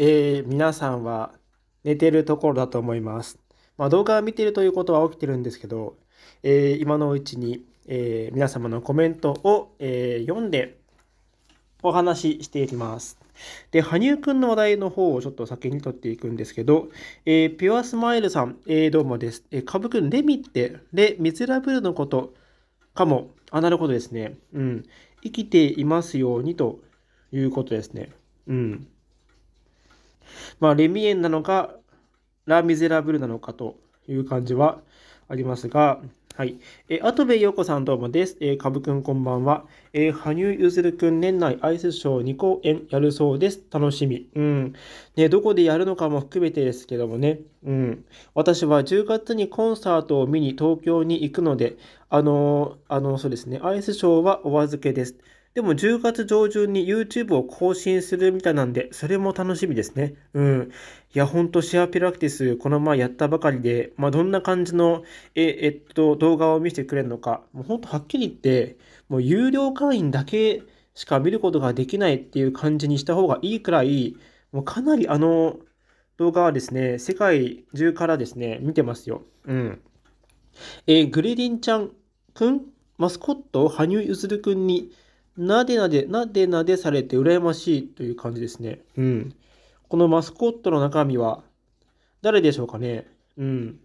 えー、皆さんは寝てるところだと思います。まあ、動画を見てるということは起きてるんですけど、えー、今のうちに、えー、皆様のコメントを、え読んでお話ししていきます。で、羽生くんの話題の方をちょっと先に取っていくんですけど、えー、ピュアスマイルさん、えー、どうもです。えー、株くん、レミって、レ・ミゼラブルのことかも。あ、なるほどですね。うん。生きていますようにということですね。うん。まあ、レミエンなのか、ラ・ミゼラブルなのかという感じはありますが、はい。えー、跡部陽子さんどうもです。えー、かぶくんこんばんは。えー、羽生結弦くん年内アイスショー2公演やるそうです。楽しみ。うん。ね、どこでやるのかも含めてですけどもね。うん。私は10月にコンサートを見に東京に行くので、あのー、あのそうですね、アイスショーはお預けです。でも10月上旬に YouTube を更新するみたいなんで、それも楽しみですね。うん。いや、ほんとシェアピラクティス、この前やったばかりで、まあ、どんな感じの、え、えっと、動画を見せてくれるのか、もうほんとはっきり言って、もう有料会員だけしか見ることができないっていう感じにした方がいいくらい、もうかなりあの動画はですね、世界中からですね、見てますよ。うん。えー、グリリンちゃんくんマスコット羽生結弦くんになでなで、なでなでされて羨ましいという感じですね。うん。このマスコットの中身は、誰でしょうかね。うん。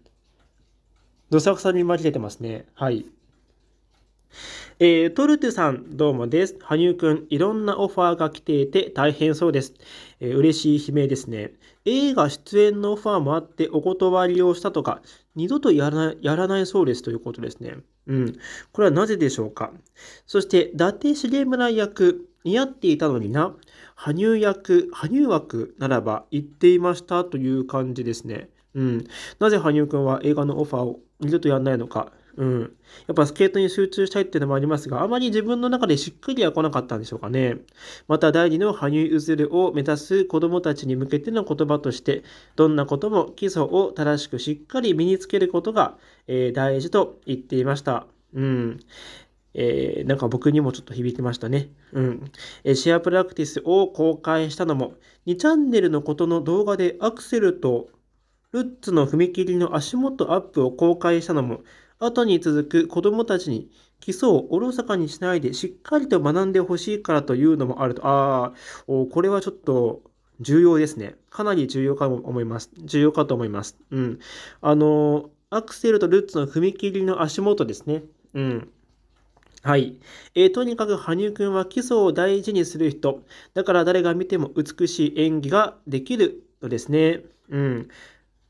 どさくさに紛れてますね。はい。えー、トルトゥさん、どうもです。羽生くん、いろんなオファーが来ていて大変そうです。えー、嬉しい悲鳴ですね。映画出演のオファーもあってお断りをしたとか、二度とやらないやらないそうですということですね。うん。これはなぜでしょうか。そして、伊達重村役、似合っていたのにな。羽生役、羽生枠ならば言っていましたという感じですね。うん。なぜ羽生くんは映画のオファーを二度とやらないのか。うん。やっぱスケートに集中したいっていうのもありますが、あまり自分の中でしっくりは来なかったんでしょうかね。また第二の羽生結弦を目指す子供たちに向けての言葉として、どんなことも基礎を正しくしっかり身につけることが、えー、大事と言っていました。うん。えー、なんか僕にもちょっと響きましたね。うん。えー、シェアプラクティスを公開したのも、2チャンネルのことの動画でアクセルとルッツの踏切の足元アップを公開したのも、後に続く子供たちに基礎をおろそかにしないでしっかりと学んでほしいからというのもあると。ああ、これはちょっと重要ですね。かなり重要かと思います。重要かと思います。うん。あの、アクセルとルッツの踏切の足元ですね。うん。はい。えー、とにかく羽生くんは基礎を大事にする人。だから誰が見ても美しい演技ができるのですね。うん。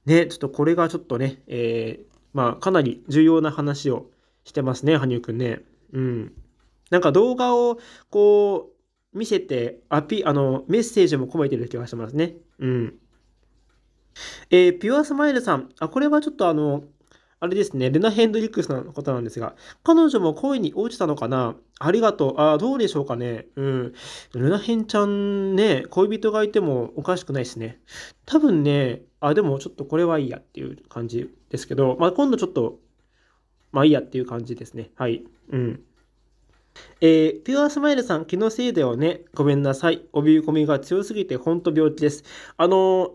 ね、ちょっとこれがちょっとね、えー、まあ、かなり重要な話をしてますね、羽生くんね。うん。なんか動画をこう、見せて、アピ、あの、メッセージも込めてる気がしますね。うん。えー、ピュアスマイルさん。あ、これはちょっとあの、あれですね、レナ・ヘンドリックスのことなんですが、彼女も恋に応じたのかなありがとう。あどうでしょうかね。うん。レナ・ヘンちゃんね、恋人がいてもおかしくないですね。多分ね、あ、でもちょっとこれはいいやっていう感じですけど、まあ、今度ちょっと、まあいいやっていう感じですね。はい。うん。えー、ピュアスマイルさん、気のせいだよね。ごめんなさい。怯え込みが強すぎて、ほんと病気です。あのー、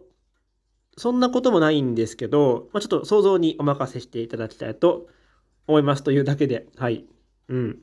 そんなこともないんですけど、まあ、ちょっと想像にお任せしていただきたいと思いますというだけで、はい。うん。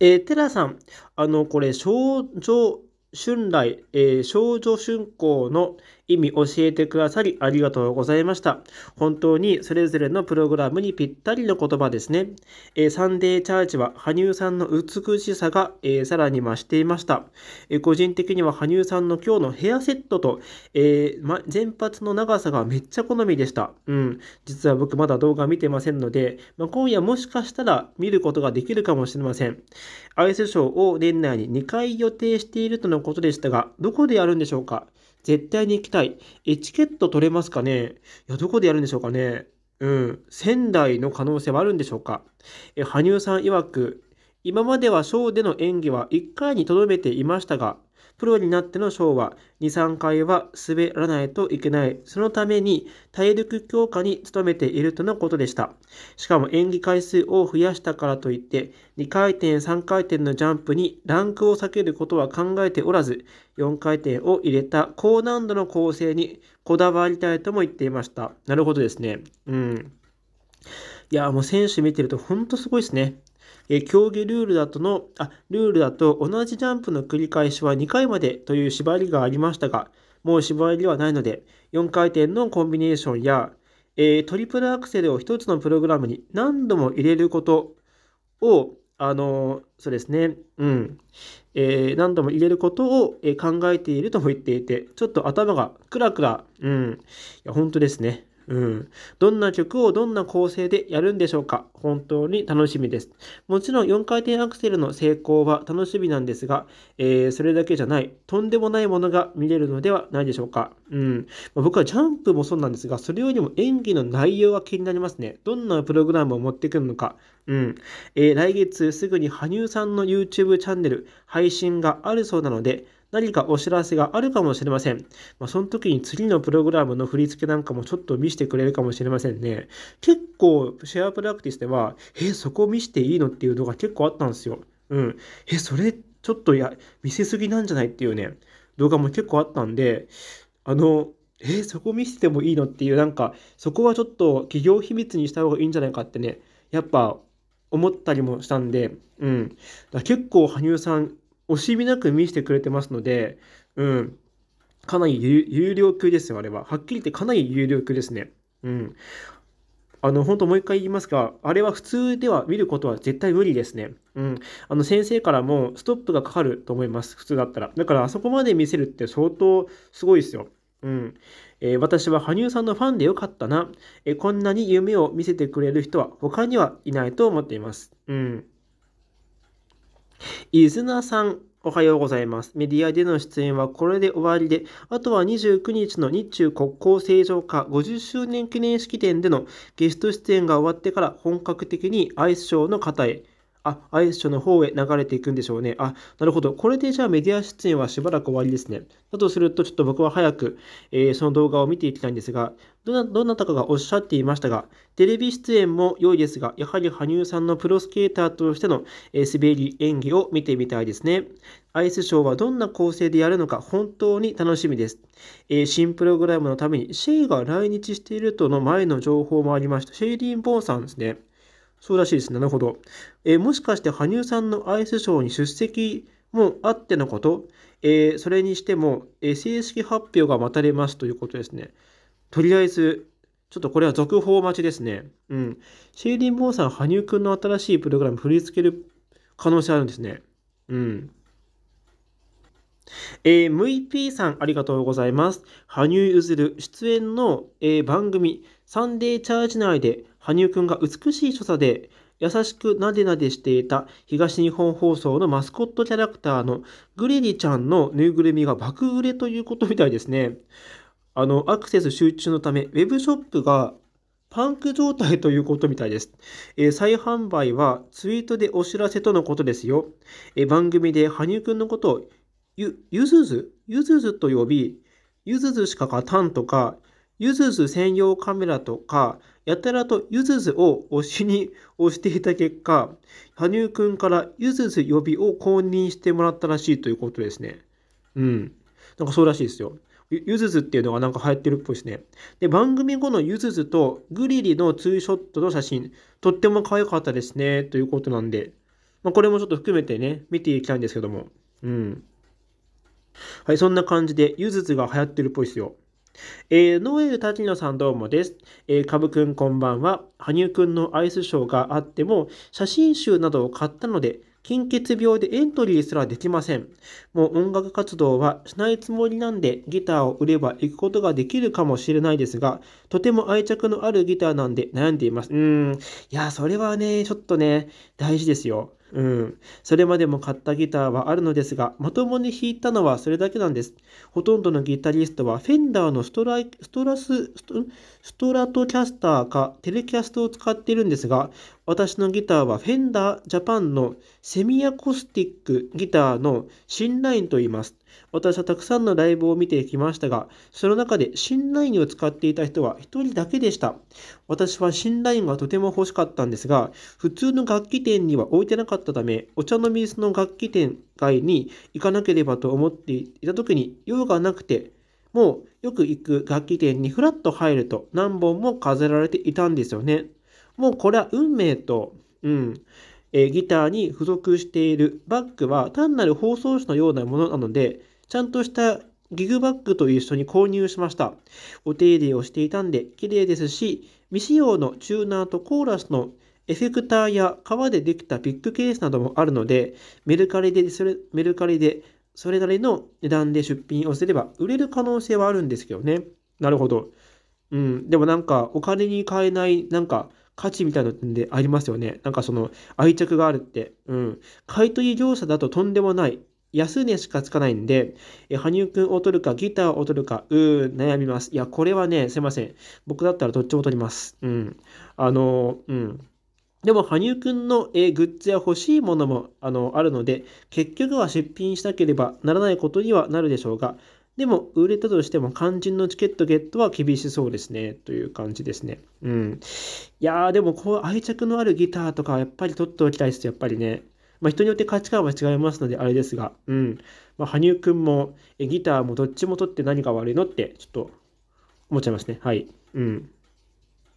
えー、テラさん、あの、これ、少女春来、えー、少女春光の、意味教えてくださりありがとうございました。本当にそれぞれのプログラムにぴったりの言葉ですね。えー、サンデーチャーチは羽生さんの美しさが、えー、さらに増していました。えー、個人的には羽生さんの今日のヘアセットと、えま、前髪の長さがめっちゃ好みでした。うん。実は僕まだ動画見てませんので、ま今夜もしかしたら見ることができるかもしれません。アイスショーを年内に2回予定しているとのことでしたが、どこでやるんでしょうか絶対に行きたい。エチケット取れますかねいや、どこでやるんでしょうかねうん。仙台の可能性はあるんでしょうかえ、羽生さん曰く、今まではショーでの演技は1回に留めていましたが、プロになってのショーは2、3回は滑らないといけない。そのために体力強化に努めているとのことでした。しかも演技回数を増やしたからといって、2回転、3回転のジャンプにランクを避けることは考えておらず、4回転を入れた高難度の構成にこだわりたいとも言っていました。なるほどですね。うん。いや、もう選手見てるとほんとすごいですね。え競技ルールだとの、あ、ルールだと同じジャンプの繰り返しは2回までという縛りがありましたが、もう縛りではないので、4回転のコンビネーションや、えー、トリプルアクセルを1つのプログラムに何度も入れることを、あのー、そうですね、うん、えー、何度も入れることを、え考えているとも言っていて、ちょっと頭がクラクラ、うん、いや、本当ですね。うん。どんな曲をどんな構成でやるんでしょうか本当に楽しみです。もちろん4回転アクセルの成功は楽しみなんですが、えー、それだけじゃない、とんでもないものが見れるのではないでしょうか。うん。まあ、僕はジャンプもそうなんですが、それよりも演技の内容が気になりますね。どんなプログラムを持ってくるのか。うん。えー、来月すぐに羽生さんの YouTube チャンネル配信があるそうなので、何かお知らせがあるかもしれません。まあ、その時に次のプログラムの振り付けなんかもちょっと見せてくれるかもしれませんね。結構、シェアプラクティスでは、え、そこ見せていいのっていうのが結構あったんですよ。うん。え、それ、ちょっとや、見せすぎなんじゃないっていうね、動画も結構あったんで、あの、えそこ見せてもいいのっていう、なんか、そこはちょっと企業秘密にした方がいいんじゃないかってね、やっぱ思ったりもしたんで、うん。だ結構、羽生さん、惜しみなく見せてくれてますので、うん、かなり有料級ですよ、あれは。はっきり言ってかなり有料級ですね。うん。あの、本当もう一回言いますが、あれは普通では見ることは絶対無理ですね。うん。あの、先生からもストップがかかると思います、普通だったら。だから、あそこまで見せるって相当すごいですよ。うん。えー、私は羽生さんのファンでよかったな、えー、こんなに夢を見せてくれる人は他にはいないと思っています。うん。伊豆名さん、おはようございます。メディアでの出演はこれで終わりで、あとは29日の日中国交正常化50周年記念式典でのゲスト出演が終わってから本格的にアイスショーの方へ、あ、アイスショーの方へ流れていくんでしょうね。あ、なるほど。これでじゃあメディア出演はしばらく終わりですね。だとすると、ちょっと僕は早く、えー、その動画を見ていきたいんですが、どなどなたかがおっしゃっていましたが、テレビ出演も良いですが、やはり羽生さんのプロスケーターとしての滑り、演技を見てみたいですね。アイスショーはどんな構成でやるのか本当に楽しみです。えー、新プログラムのためにシェイが来日しているとの前の情報もありました。シェイリン・ボーンさんですね。そうらしいです。なるほど。えー、もしかして羽生さんのアイスショーに出席もあってのこと、えー、それにしても、え正式発表が待たれますということですね。とりあえず、ちょっとこれは続報待ちですね。うん。シェイリン・ボーさん、羽生くんの新しいプログラム振り付ける可能性あるんですね。うん。えー、MVP さん、ありがとうございます。羽生結弦出演の、えー、番組、サンデーチャージ内で、羽生くんが美しい所作で、優しくなでなでしていた東日本放送のマスコットキャラクターのグレリちゃんのぬいぐるみが爆売れということみたいですね。あの、アクセス集中のため、ウェブショップがパンク状態ということみたいです。えー、再販売はツイートでお知らせとのことですよ。えー、番組で羽生くんのことをゆ、ゆずずゆずずと呼び、ゆずずしか勝たんとか、ゆずず専用カメラとか、やたらとゆずずを推しに押していた結果、羽生くんからゆずず呼びを公認してもらったらしいということですね。うん。なんかそうらしいですよ。ゆずずっていうのがなんか流行ってるっぽいですね。で、番組後のゆずずとグリリのツーショットの写真、とっても可愛かったですね、ということなんで、まあ、これもちょっと含めてね、見ていきたいんですけども。うん。はい、そんな感じで、ゆずずが流行ってるっぽいですよ。えー、ノエル滝野さんどうもです。えー、かぶくんこんばんは。羽生くんのアイスショーがあっても、写真集などを買ったので、貧血病でエントリーすらできません。もう音楽活動はしないつもりなんでギターを売れば行くことができるかもしれないですが、とても愛着のあるギターなんで悩んでいます。うーん。いや、それはね、ちょっとね、大事ですよ。うん。それまでも買ったギターはあるのですが、まともに弾いたのはそれだけなんです。ほとんどのギタリストは、フェンダーのストライストラスストラトキャスターかテレキャストを使っているんですが、私のギターはフェンダージャパンのセミアコースティックギターの新ラインと言います。私はたくさんのライブを見てきましたが、その中で新ラインを使っていた人は一人だけでした。私は新ラインがとても欲しかったんですが、普通の楽器店には置いてなかったため、お茶の水の楽器店街に行かなければと思っていた時に用がなくて、もうよく行く楽器店にふらっと入ると何本も飾られていたんですよね。もうこれは運命と、うん。えギターに付属しているバッグは単なる包装紙のようなものなので、ちゃんとしたギグバッグと一緒に購入しました。お手入れをしていたんで綺麗ですし、未使用のチューナーとコーラスのエフェクターや革でできたピックケースなどもあるので、メルカリでそれメルカリでそれなりの値段で出品をすれば売れる可能性はあるんですけどね。なるほど。うん。でもなんかお金に買えない、なんか価値みたいなのでありますよね。なんかその愛着があるって。うん。買い取り業者だととんでもない。安値しかつかないんで、え羽生くんを取るか、ギターを取るか、うー、悩みます。いや、これはね、すいません。僕だったらどっちも取ります。うん。あの、うん。でも、羽生くんの、えグッズや欲しいものもあのあるので、結局は出品しなければならないことにはなるでしょうが、でも、売れたとしても肝心のチケットゲットは厳しそうですね、という感じですね。うん。いやー、でも、こう、愛着のあるギターとか、やっぱり取っておきたいですやっぱりね。まあ、人によって価値観は違いますので、あれですが、うん。まあ、羽生くんも、ギターもどっちも取って何が悪いのって、ちょっと、思っちゃいますね。はい。うん。